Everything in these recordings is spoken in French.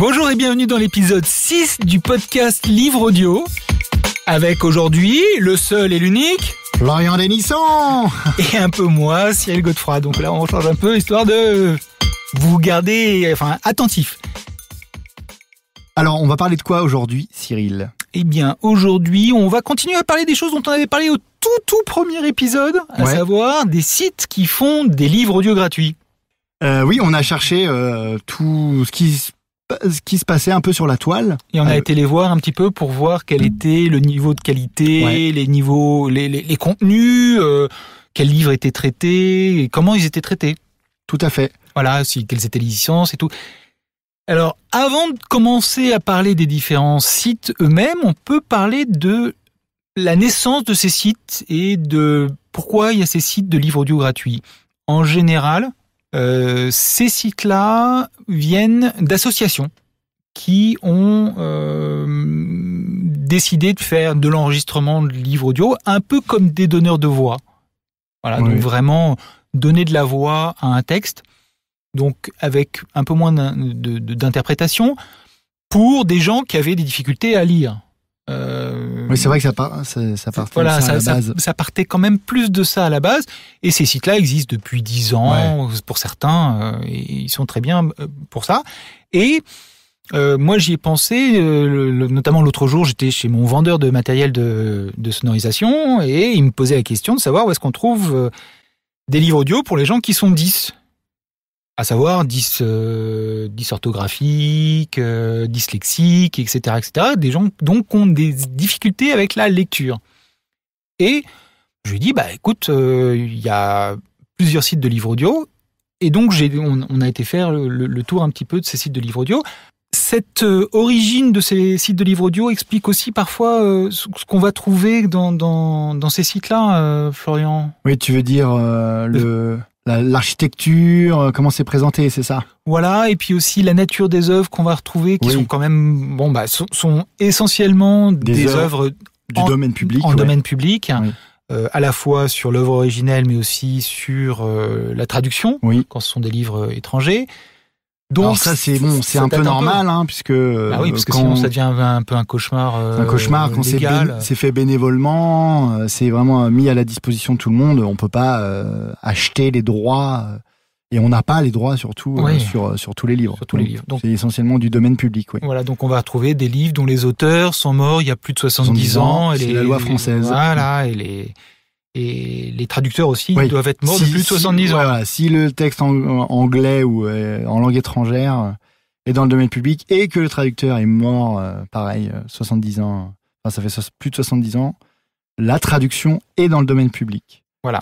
Bonjour et bienvenue dans l'épisode 6 du podcast Livre Audio. Avec aujourd'hui le seul et l'unique. Florian Denisson Et un peu moi, Cyril Godefroy. Donc là, on change un peu histoire de vous garder enfin, attentif. Alors, on va parler de quoi aujourd'hui, Cyril Eh bien, aujourd'hui, on va continuer à parler des choses dont on avait parlé au tout tout premier épisode, à savoir des sites qui font des livres audio gratuits. Euh, oui, on a cherché euh, tout ce qui ce qui se passait un peu sur la toile. Et on a euh, été les voir un petit peu pour voir quel mm. était le niveau de qualité, les niveaux, les, contenus, euh, quels livres étaient traités, et comment ils étaient traités. Tout à fait. Voilà, si, quelles étaient les licences et tout. Alors, avant de commencer à parler des différents sites eux-mêmes, on peut parler de la naissance de ces sites et de pourquoi il y a ces sites de livres audio gratuits. En général, euh, ces sites-là viennent d'associations qui ont euh, décidé de faire de l'enregistrement de livres audio, un peu comme des donneurs de voix. Voilà, donc vraiment donner de la voix à un texte, donc avec un peu moins d'interprétation, pour des gens qui avaient des difficultés à lire. Euh, oui, c'est vrai que ça, part, ça, partait ça, ça, partait quand même plus de ça à la base. Et ces sites-là existent depuis 10 ans, pour certains, euh, et ils sont très bien euh, pour ça. Et euh, moi, j'y ai pensé, notamment l'autre jour, j'étais chez mon vendeur de matériel de, de, sonorisation, et il me posait la question de savoir où est-ce qu'on trouve des livres audio pour les gens qui sont 10 à savoir 10 euh, etc., euh, etc. Des gens donc qui ont des difficultés avec la lecture. Et je lui dis, bah écoute, euh, il y a plusieurs sites de livres audio, et donc on, on, a été faire le, tour un petit peu de ces sites de livres audio. Cette euh, origine de ces sites de livres audio explique aussi parfois ce qu'on va trouver dans, dans, dans ces sites-là, Florian. Oui, tu veux dire le l'architecture, euh, comment c'est présenté, c'est ça Voilà, et puis aussi la nature des œuvres qu'on va retrouver, qui sont quand même, bon, bah, sont, essentiellement des, œuvres du en, domaine public, en domaine public. Euh, à la fois sur l'œuvre originelle, mais aussi sur euh, la traduction, quand ce sont des livres étrangers. Donc Alors ça c'est bon, c'est un peu normal, Hein, puisque bah parce que sinon ça devient un peu un cauchemar. Euh, un cauchemar quand c'est fait bénévolement, euh, c'est vraiment mis à la disposition de tout le monde. On peut pas euh, acheter les droits et on n'a pas les droits surtout sur sur tous les livres. tous les livres. c'est essentiellement du domaine public. Oui. Voilà, donc on va retrouver des livres dont les auteurs sont morts il y a plus de 70, ans. C'est la loi française. voilà et les et les traducteurs aussi doivent être morts plus de 70 ans. si le texte en, anglais ou euh, en langue étrangère euh, est dans le domaine public et que le traducteur est mort, euh, pareil, 70 ans, enfin ça fait plus de 70 ans, la traduction est dans le domaine public. Voilà.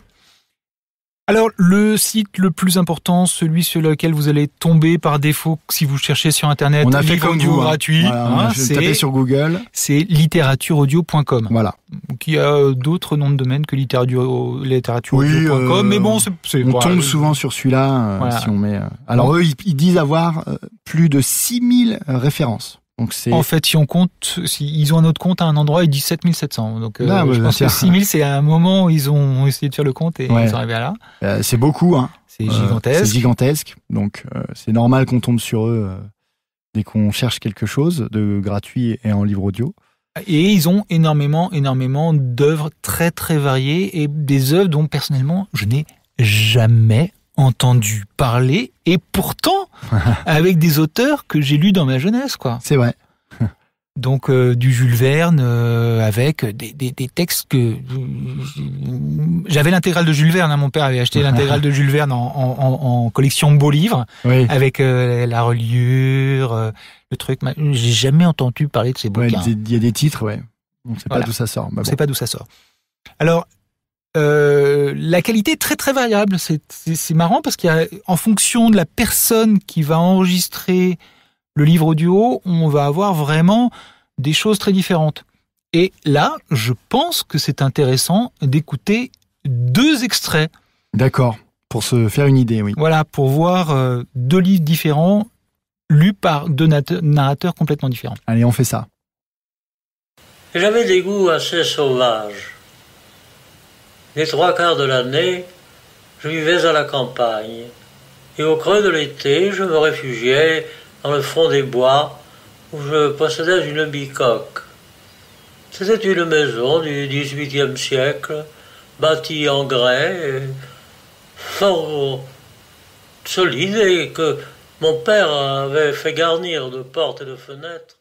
Alors, le site le plus important, celui sur lequel vous allez tomber par défaut si vous cherchez sur Internet, on a fait comme hein. gratuit. Hein, c'est sur Google. C'est littératureaudio.com. Voilà. Qui a euh, d'autres noms de domaine que littératureaudio.com, euh, mais bon, c'est. On tombe souvent sur celui-là euh, si on met. alors, eux, ils disent avoir plus de 6000 références en fait, si on compte, ils ont un autre compte à un endroit et disent 700. Donc, euh, ah, bah, je bah, pense que 6000, c'est un moment où ils ont essayé de faire le compte et ils sont arrivés à là. Euh, c'est beaucoup, hein. C'est euh, gigantesque. c'est gigantesque. Donc, c'est normal qu'on tombe sur eux dès qu'on cherche quelque chose de gratuit et en livre audio. Et ils ont énormément, énormément d'œuvres très, très variées et des œuvres dont personnellement, je n'ai jamais entendu parler, et pourtant avec des auteurs que j'ai lus dans ma jeunesse, quoi. C'est vrai. Donc euh, du Jules Verne euh, avec des, des, textes que j'avais l'intégrale de Jules Verne. Hein, mon père avait acheté l'intégrale de Jules Verne en, en, en collection beaux livres avec euh, la reliure, le truc. J'ai jamais entendu parler de ces bouquins. Il y a des titres, ouais. On ne sait pas d'où ça sort. On ne sait pas d'où ça sort. Alors euh, la qualité est très très variable. C'est marrant parce qu'il en fonction de la personne qui va enregistrer le livre audio, on va avoir vraiment des choses très différentes. Et là, je pense que c'est intéressant d'écouter deux extraits. D'accord, pour se faire une idée, oui. Voilà, pour voir euh, deux livres différents lus par deux narrateurs complètement différents. Allez, on fait ça. J'avais des goûts assez sauvages. Les trois quarts de l'année, je vivais à la campagne, et au creux de l'été, je me réfugiais dans le fond des bois où je possédais une bicoque. C'était une maison du XVIIIe siècle, bâtie en grès, fort solide et que mon père avait fait garnir de portes et de fenêtres.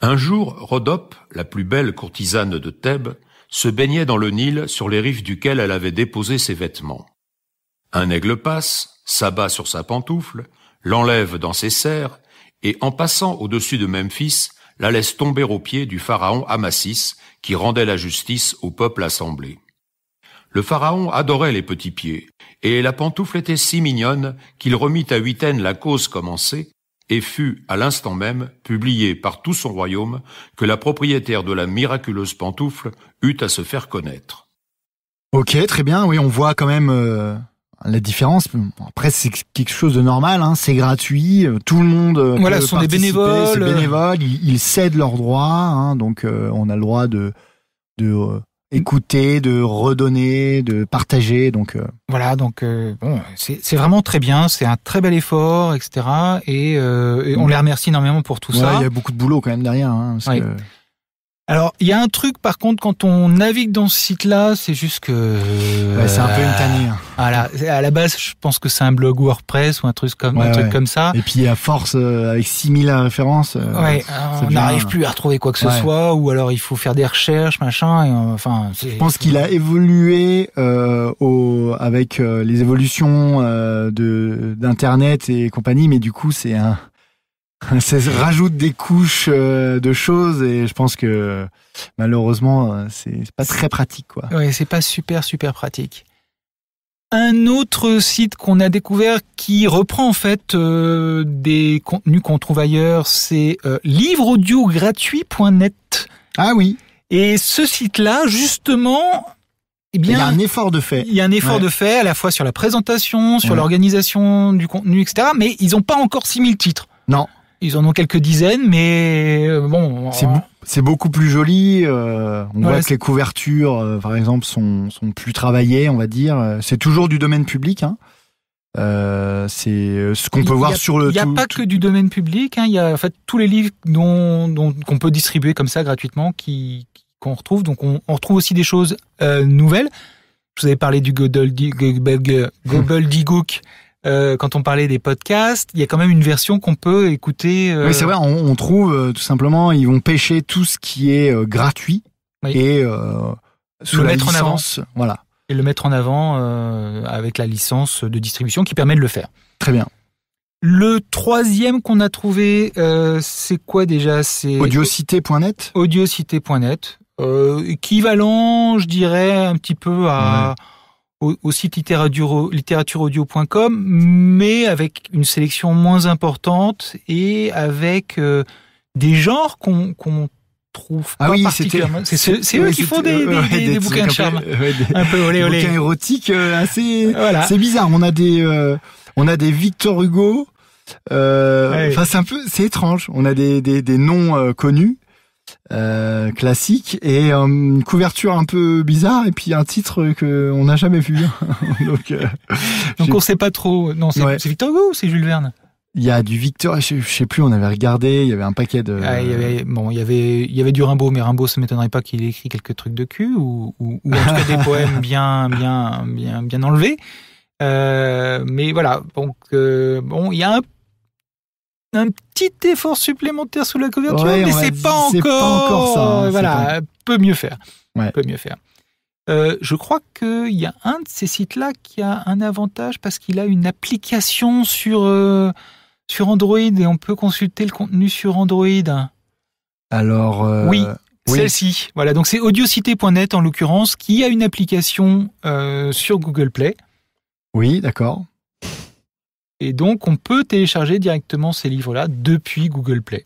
Un jour, Rhodope, la plus belle courtisane de Thèbes, se baignait dans le Nil sur les rives duquel elle avait déposé ses vêtements. Un aigle passe, s'abat sur sa pantoufle, l'enlève dans ses serres, et en passant au-dessus de Memphis, la laisse tomber aux pieds du pharaon Amasis, qui rendait la justice au peuple assemblé. Le pharaon adorait les petits pieds, et la pantoufle était si mignonne qu'il remit à huitaine la cause commencée, et fut, à l'instant même, publié par tout son royaume que la propriétaire de la miraculeuse pantoufle eut à se faire connaître. Ok, très bien, oui, on voit quand même euh, la différence. Après, c'est quelque chose de normal, hein, c'est gratuit, tout le monde euh, voilà, ce sont des bénévoles. bénévoles, ils, ils cèdent leurs droits, hein, donc euh, on a le droit de... de écouter, de redonner, de partager. Donc euh. voilà, donc euh, bon, c'est vraiment très bien, c'est un très bel effort, etc. Euh, et, on mm. les remercie énormément pour tout ça. Il y a beaucoup de boulot quand même derrière. Hein, alors, il y a un truc, par contre, quand on navigue dans ce site-là, c'est juste que... Ouais, c'est un peu une tanière. Voilà. Hein. Euh, à la base, je pense que c'est un blog WordPress ou un truc comme, un truc comme ça. Et puis, à force, euh, avec 6000 références... Euh, ouais, on n'arrive plus à retrouver quoi que ce soit, ou alors il faut faire des recherches, machin, et, enfin... Je pense qu'il a évolué euh, au, avec les évolutions de d'Internet et compagnie, mais du coup, c'est un ça rajoute des couches euh, de choses et je pense que malheureusement euh, c'est pas très pratique quoi. Ouais, c'est pas super super pratique. Un autre site qu'on a découvert qui reprend en fait euh, des contenus qu'on trouve ailleurs, c'est livreaudiogratuit.net. Ah oui. Et ce site-là, justement, bien, eh il y a un effort de fait. Il y a un effort de fait à la fois sur la présentation, sur l'organisation du contenu, etc. Mais ils n'ont pas encore 6000 titres. Non. Ils en ont quelques dizaines, mais euh, bon. C'est c'est beaucoup plus joli. Euh, on voit que les couvertures, euh, par exemple, sont, sont plus travaillées, on va dire. C'est toujours du domaine public. Hein. c'est ce qu'on peut voir sur le. Il n'y a pas que du domaine public. Hein. Il y a en fait tous les livres dont qu'on peut distribuer comme ça gratuitement, qui qu'on retrouve. Donc on, retrouve aussi des choses nouvelles. Je vous avais parlé du Gobeldigook. Euh, quand on parlait des podcasts, il y a quand même une version qu'on peut écouter. Euh, oui, c'est vrai, on, trouve euh, tout simplement, ils vont pêcher tout ce qui est gratuit et le mettre en avant. voilà. Et le mettre en avant avec la licence de distribution qui permet de le faire. Très bien. Le troisième qu'on a trouvé, c'est quoi déjà C'est audiocité.net. Audiocité.net, équivalent, je dirais, un petit peu à au, au site littérature mais avec une sélection moins importante et avec euh, des genres qu'on trouve ah pas oui, particulièrement. C'est eux qui font des, des, bouquins de charme. un peu olé olé. Des bouquins érotiques euh, assez... Voilà. C'est bizarre, on a des, euh, on a des Victor Hugo... euh, c'est un peu, c'est étrange. On a des, des, des noms connus, euh, classique et euh, une couverture un peu bizarre et puis un titre que on n'a jamais vu. donc, euh, donc on sait pas trop. Non, c'est Victor Hugo ou c'est Jules Verne il y a du Victor, je, ne sais plus, on avait regardé, il y avait un paquet de. Ah, y avait, bon, il y avait, il y avait du Rimbaud, mais Rimbaud, se m'étonnerait pas qu'il ait écrit quelques trucs de cul ou, en tout cas des poèmes bien, bien, bien, bien enlevés. mais voilà, donc bon, il y a un un petit effort supplémentaire sous la couverture, mais c'est pas, pas encore ça. Hein, voilà, peut mieux faire. Peut mieux faire. Euh, je crois qu'il y a un de ces sites-là qui a un avantage parce qu'il a une application sur, euh, sur Android et on peut consulter le contenu sur Android. Alors. Euh, oui, celle-ci. Voilà, donc c'est audiocité.net en l'occurrence qui a une application sur Google Play. Oui, d'accord. Et donc, on peut télécharger directement ces livres-là depuis Google Play.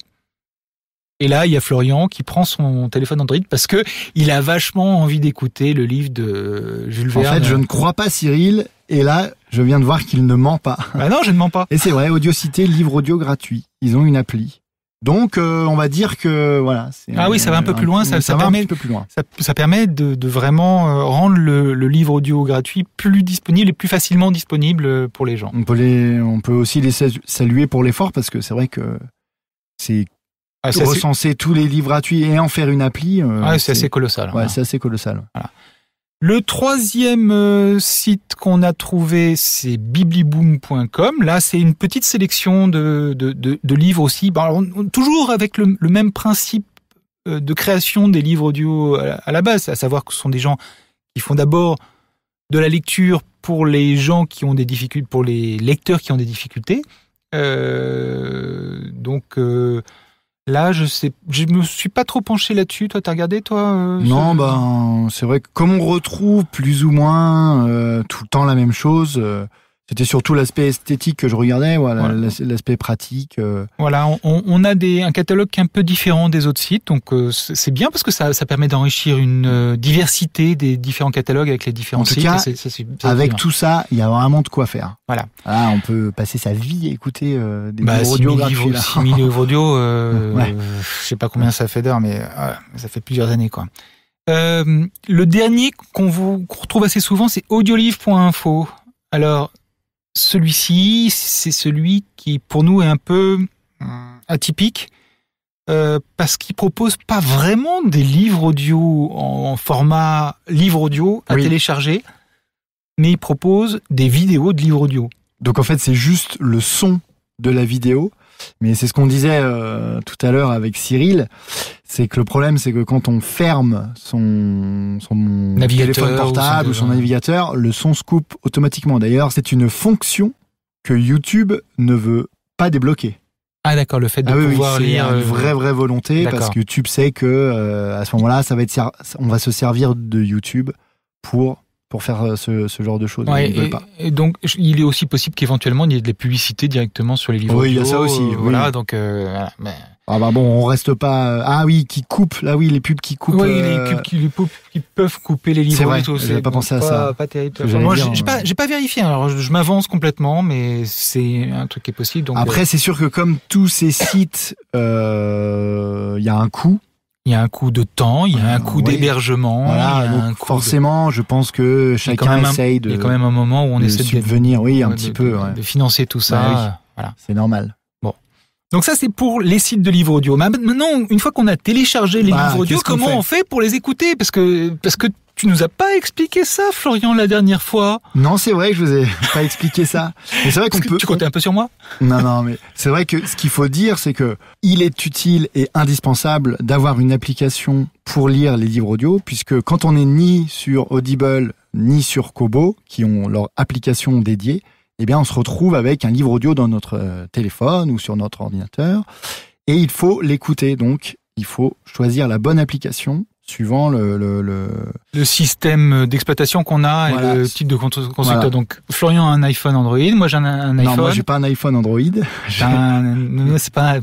Et là, il y a Florian qui prend son téléphone Android parce que il a vachement envie d'écouter le livre de Jules Verne. En fait, je ne crois pas Cyril. Et là, je viens de voir qu'il ne ment pas. Bah non, je ne mens pas. Et c'est vrai, Audiocité, livre audio gratuit. Ils ont une appli. Donc, euh, on va dire que voilà. Ah oui, ça va un peu plus loin. Ça, permet, Ça, permet de, de, vraiment euh, rendre le, le, livre audio gratuit plus disponible et plus facilement disponible euh, pour les gens. On peut, les, on peut aussi les saluer pour l'effort parce que c'est vrai que c'est ah, recenser tous les livres gratuits et en faire une appli. ah, c'est assez colossal. Hein. Ouais, c'est assez colossal. Le troisième euh, site qu'on a trouvé, c'est bibliboom.com. Là, c'est une petite sélection de, de, livres aussi. toujours avec le, même principe euh, de création des livres audio à la, base, à savoir que ce sont des gens qui font d'abord de la lecture pour les gens qui ont des difficultés, pour les lecteurs qui ont des difficultés. Euh, donc, Là, je sais, je me suis pas trop penché là-dessus. Toi, t'as regardé, toi euh, Non, ben c'est vrai que comme on retrouve plus ou moins euh, tout le temps la même chose, euh, c'était surtout l'aspect esthétique que je regardais, voilà, l'aspect pratique. Euh. Voilà, on, a des, un catalogue qui est un peu différent des autres sites, donc euh, c'est bien parce que ça, ça permet d'enrichir une euh, diversité des différents catalogues avec les différents en tout sites. Cas, avec tout ça, il y a vraiment de quoi faire. Voilà. Ah, on peut passer sa vie à écouter des bah, audio gratuits. 6000 livres audio, ouais. je sais pas combien ça fait d'heures, mais ça fait plusieurs années quoi. le dernier qu'on vous retrouve assez souvent, c'est audiolivre.info. Alors, celui-ci, c'est celui qui, pour nous, est un peu euh, atypique. Euh, parce qu'il propose pas vraiment des livres audio en, format livre audio à télécharger, mais il propose des vidéos de livres audio. Donc en fait, c'est juste le son de la vidéo mais c'est ce qu'on disait euh, tout à l'heure avec Cyril, c'est que le problème, c'est que quand on ferme son, téléphone portable ou son, navigateur, le son se coupe automatiquement. D'ailleurs, c'est une fonction que YouTube ne veut pas débloquer. Ah d'accord, le fait de ah pouvoir lire une euh, vraie vraie volonté parce que YouTube sait que euh, à ce moment-là, ça va être on va se servir de YouTube pour pour faire euh, ce, genre de choses. et, donc, il est aussi possible qu'éventuellement il y ait de la publicité directement sur les livres. Oui, il y a ça aussi. Euh, voilà, donc. Euh, ah bah bon, on reste pas. Ah oui, qui coupe. Là oui, les pubs qui coupent. Oui, les pubs qui, peuvent couper les livres. C'est vrai. pas pensé à ça. j'ai pas, vérifié. Hein. Alors, je, m'avance complètement, mais c'est un truc qui est possible. Donc Après, c'est sûr que comme tous ces sites, il y a un coût. Il y a un coût de temps, il y a un coût d'hébergement. forcément, je pense que chacun essaye de. Il y a quand même un moment où on essaie de subvenir, oui, un petit peu, de financer tout ça. Bah voilà, c'est normal. Bon. Donc ça, c'est pour les sites de livres audio. Maintenant, une fois qu'on a téléchargé les bah, livres audio, comment on fait pour les écouter Parce que parce que tu nous as pas expliqué ça, Florian, la dernière fois. Non, c'est vrai que je vous ai pas expliqué ça. Mais c'est vrai qu'on peut. Tu comptais un peu sur moi. non, non, mais c'est vrai que ce qu'il faut dire, c'est que il est utile et indispensable d'avoir une application pour lire les livres audio, puisque quand on est ni sur Audible ni sur Kobo, qui ont leur application dédiée, eh bien, on se retrouve avec un livre audio dans notre euh, téléphone ou sur notre ordinateur, et il faut l'écouter. Donc, il faut choisir la bonne application suivant le le, système d'exploitation qu'on a et le type de constructeur. Donc Florian a un iPhone Android, moi j'ai un, un, iPhone. Non, moi j'ai pas un iPhone Android. c'est pas.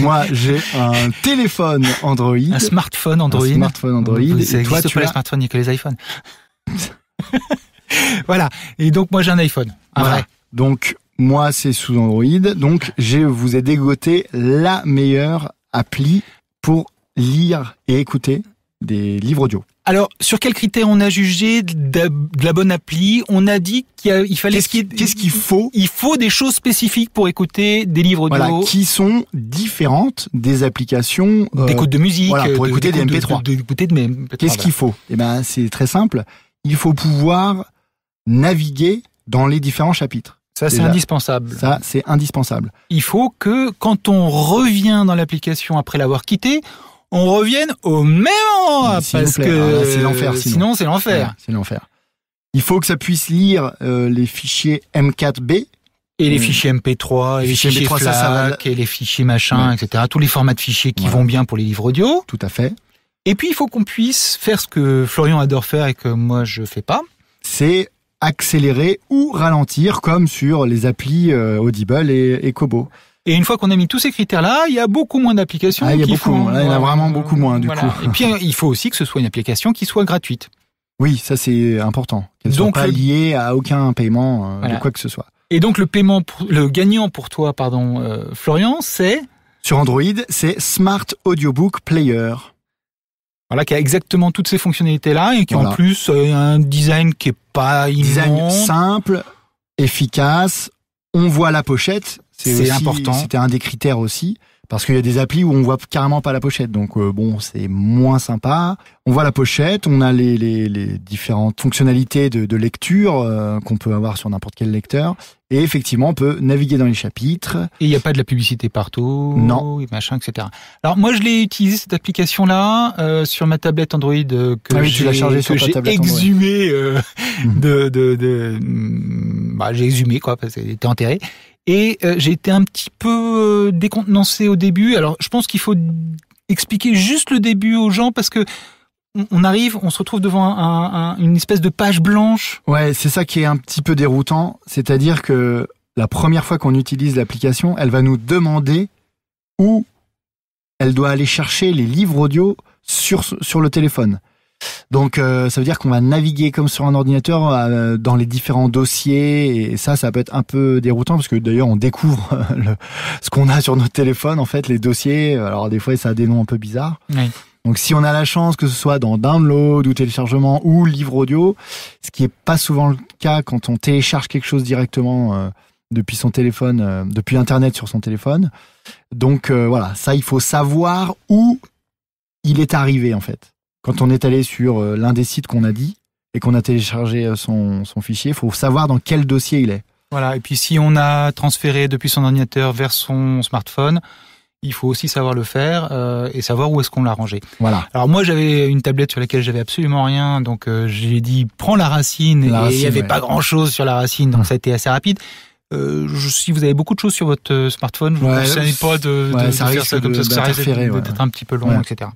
Moi j'ai un téléphone Android. Un smartphone Android. Un smartphone Android. Et toi, tu pas les smartphones, il n'y a que les iPhones. voilà. Et donc moi j'ai un iPhone. Ah ouais. Donc moi c'est sous Android. Donc je vous ai dégoté la meilleure appli pour lire et écouter des livres audio. Alors, sur quels critères on a jugé de la bonne appli On a dit qu'il fallait. Qu'est-ce qu'il faut Il faut des choses spécifiques pour écouter des livres audio. Voilà, qui sont différentes des applications. Euh, d'écoute de musique. Voilà, pour de, écouter des MP3. De, Qu'est-ce qu'il faut Eh ben, c'est très simple. Il faut pouvoir naviguer dans les différents chapitres. Ça, c'est indispensable. Ça, c'est indispensable. Il faut que, quand on revient dans l'application après l'avoir quittée, on revienne au même parce que ah, c'est l'enfer. Sinon, c'est l'enfer. c'est l'enfer. Il faut que ça puisse lire euh, les fichiers M4B. Et les mmh. fichiers MP3, et les fichiers, MP3, FLAC, et les fichiers machin, etc. Tous les formats de fichiers qui vont bien pour les livres audio. Tout à fait. Et puis, il faut qu'on puisse faire ce que Florian adore faire et que moi, je fais pas. C'est accélérer ou ralentir, comme sur les applis euh, Audible et Kobo. Et une fois qu'on a mis tous ces critères-là, il y a beaucoup moins d'applications. Ah, il y a hein. il y a vraiment beaucoup moins du coup. Et puis il faut aussi que ce soit une application qui soit gratuite. Oui, ça c'est important. Qu'elle soit pas liée à aucun paiement euh, de quoi que ce soit. Et donc le paiement, le gagnant pour toi, pardon, euh, Florian, c'est sur Android, c'est Smart Audiobook Player. Voilà, qui a exactement toutes ces fonctionnalités-là et qui en plus euh, a un design qui est pas immonde. Design simple, efficace. On voit la pochette c'est important. C'était un des critères aussi. Parce qu'il y a des applis où on voit carrément pas la pochette, donc euh, bon, c'est moins sympa. On voit la pochette, on a les, les, les différentes fonctionnalités de, de lecture euh, qu'on peut avoir sur n'importe quel lecteur, et effectivement, on peut naviguer dans les chapitres. Et il n'y a pas de la publicité partout, non, et machin, etc. Alors moi, je l'ai utilisé cette application-là euh, sur ma tablette Android que ah oui, j'ai exhumé mhm. de, de, de bah, j'ai exhumé quoi, parce qu'elle était enterrée. Et euh, j'ai été un petit peu euh, décontenancé au début. Alors, je pense qu'il faut expliquer juste le début aux gens parce que on arrive, on se retrouve devant une espèce de page blanche. Ouais, c'est ça qui est un petit peu déroutant. C'est-à-dire que la première fois qu'on utilise l'application, elle va nous demander où elle doit aller chercher les livres audio sur, sur le téléphone. Donc euh, ça veut dire qu'on va naviguer comme sur un ordinateur euh, dans les différents dossiers et ça ça peut être un peu déroutant parce que d'ailleurs on découvre euh, ce qu'on a sur notre téléphone en fait les dossiers alors des fois ça a des noms un peu bizarres. Donc si on a la chance que ce soit dans download ou téléchargement ou livre audio, ce qui est pas souvent le cas quand on télécharge quelque chose directement depuis son téléphone, depuis internet sur son téléphone. Donc voilà, ça il faut savoir où il est arrivé en fait quand on est allé sur euh, l'un des sites qu'on a dit et qu'on a téléchargé euh, son, fichier, il faut savoir dans quel dossier il est. Voilà, et puis si on a transféré depuis son ordinateur vers son smartphone, il faut aussi savoir le faire euh, et savoir où est-ce qu'on l'a rangé. Voilà. Alors moi j'avais une tablette sur laquelle j'avais absolument rien, donc j'ai dit prends la racine et il n'y avait pas grand-chose sur la racine, donc hum. ça a été assez rapide. si vous avez beaucoup de choses sur votre smartphone, vous conseille pas de, faire ça comme ça, ça bah, risque d'être un petit peu long, etc.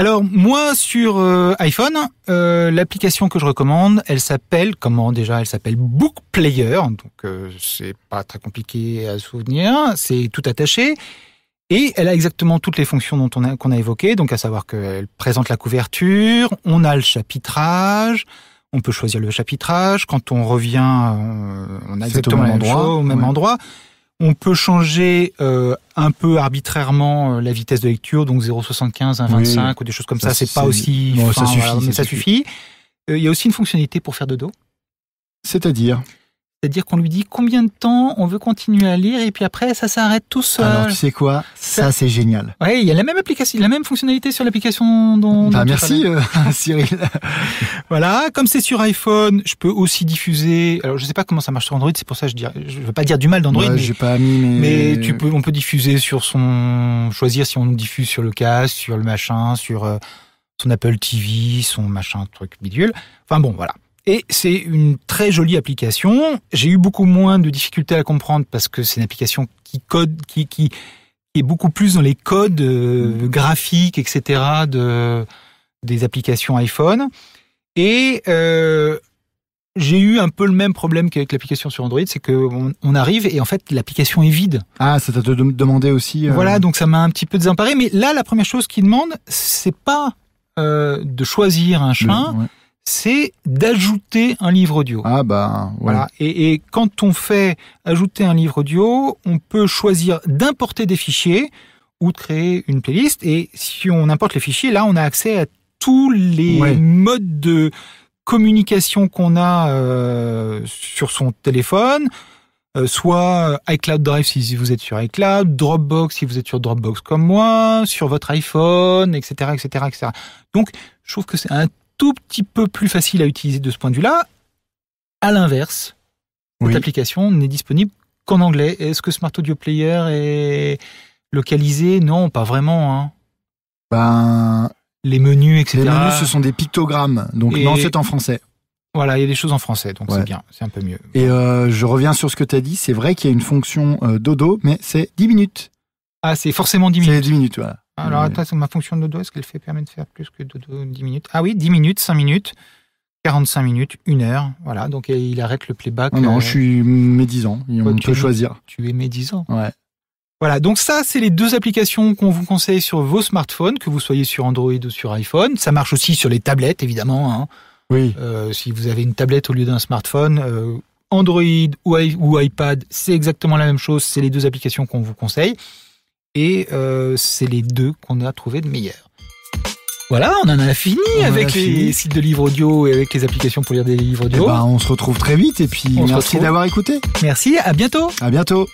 Alors moi sur euh, iPhone, euh, l'application que je recommande, elle s'appelle comment déjà Elle s'appelle Book Player, donc euh, c'est pas très compliqué à souvenir, c'est tout attaché. Et elle a exactement toutes les fonctions dont on a, qu'on a évoquées, donc à savoir qu'elle présente la couverture, on a le chapitrage, on peut choisir le chapitrage, quand on revient, on a exactement au même endroit. On peut changer euh, un peu arbitrairement euh, la vitesse de lecture, donc 0,75 1,25 ou des choses comme ça. c'est pas aussi. Non, ça suffit. mais ça, suffit. Euh, il y a aussi une fonctionnalité pour faire de dos. C'est-à-dire c'est-à-dire qu'on lui dit combien de temps on veut continuer à lire et puis après ça s'arrête tout seul. Alors tu sais quoi Ça c'est génial. Oui, il y a la même application, la même fonctionnalité sur l'application dont. Bah, merci euh, Cyril. voilà, comme c'est sur iPhone, je peux aussi diffuser. Alors je sais pas comment ça marche sur Android, c'est pour ça que je ne je veux pas dire du mal d'Android. Ouais, mais, pas mis mais tu peux, on peut diffuser sur son, choisir si on diffuse sur le casque, sur le machin, sur euh, son Apple TV, son machin truc bidule. Enfin bon, voilà. Et c'est une très jolie application. J'ai eu beaucoup moins de difficultés à comprendre parce que c'est une application qui code, qui, est beaucoup plus dans les codes euh, mm. graphiques, etc. De, des applications iPhone. Et euh, j'ai eu un peu le même problème qu'avec l'application sur Android, c'est qu'on on arrive et en fait l'application est vide. Ah, ça t'a demandé aussi. Euh, voilà, donc ça m'a un petit peu désemparé. Mais là, la première chose qu'il demande, c'est pas de choisir un chemin, c'est d'ajouter un livre audio. Ah bah voilà. Et, quand on fait ajouter un livre audio, on peut choisir d'importer des fichiers ou de créer une playlist. Et si on importe les fichiers, là, on a accès à tous les modes de communication qu'on a euh, sur son téléphone, euh, soit euh, iCloud Drive si vous êtes sur iCloud, Dropbox si vous êtes sur Dropbox comme moi, sur votre iPhone, etc., etc., etc. Donc, je trouve que c'est un tout petit peu plus facile à utiliser de ce point de vue-là. À l'inverse, cette application n'est disponible qu'en anglais. Est-ce que Smart Audio Player est localisé Non, pas vraiment. Hein. Ben, les menus, etc. Les menus, ce sont des pictogrammes. Donc non, c'est en français. Voilà, il y a des choses en français, donc c'est bien, c'est un peu mieux. Et euh, je reviens sur ce que tu as dit, c'est vrai qu'il y a une fonction euh, dodo, mais c'est 10 minutes. Ah, c'est forcément 10 minutes. C'est 10 minutes, voilà. Ah, alors, mm. ma fonction de dodo, est-ce qu'elle fait permet de faire plus que dodo 10 minutes Ah oui, 10 minutes, 5 minutes, 45 minutes, 1 heure. Voilà, donc il arrête le playback. Non, non euh, je suis médisant. on peut choisir. Tu es médisant. Ouais. Voilà, donc ça, c'est les deux applications qu'on vous conseille sur vos smartphones, que vous soyez sur Android ou sur iPhone. Ça marche aussi sur les tablettes, évidemment. Hein. Oui. Euh, si vous avez une tablette au lieu d'un smartphone, euh, Android ou iPad, c'est exactement la même chose. C'est les deux applications qu'on vous conseille. Et euh, c'est les deux qu'on a trouvé de meilleurs. Voilà, on en a fini avec les sites de livres audio et avec les applications pour lire des livres audio. Eh ben, on se retrouve très vite et puis merci d'avoir écouté. Merci, à bientôt. À bientôt.